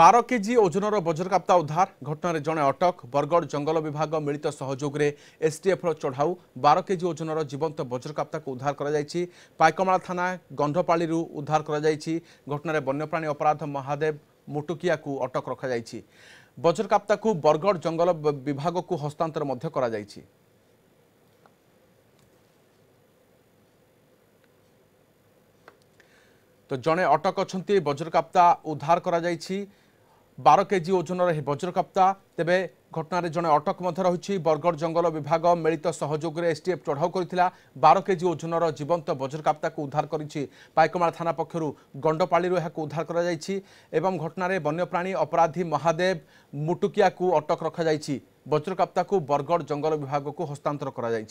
বার KG ওজনর বজ্রকাপ্তা উদ্ধার ঘটনার জনে অটক বরগড় জঙ্গল বিভাগ মিলিত সহযোগে এসটিএফর চঢ়াও বার কেজি ওজনর জীবন্ত বজ্রকাপ্তা উদ্ধার করা যাইছি পাইকমাড়া থানা গন্ধপাড়ি উদ্ধার করা যাইছি ঘটনার বন্যপ্রাণী অপরাধ মহাদেব মুটুকিয়া অটক রখা যাইছি বজ্রকাপ্তা বরগড় জঙ্গল বিভাগক হস্তান্তর মধ্য করা যাইছি তো জনে অটক অনেক বজ্রকাপ্তা উদ্ধার করা যাইছি ବାର କେଜି ଓଜନର ଏହି ବଜ୍ରକାପ୍ତା ତେବେ ঘটনার জনে অটক মধ্যে রয়েছে বরগড় জঙ্গল বিভাগ মিলিত সহযোগে এসটিএফ চঢ়াও করে বার কেজি ওজনর জীবন্ত বজ্রকাপ্তা উদ্ধার করেছে পাইকমাড় থানা পক্ষ গণ্ডপাড়ি উদ্ধার করা যাই এবং ঘটনার বন্যপ্রাণী অপরাধী মহাদেব মুটুকিয়া অটক রখাযাই বজ্রকাপ্তা বরগড় জঙ্গল বিভাগক হস্তান্তর করা যাই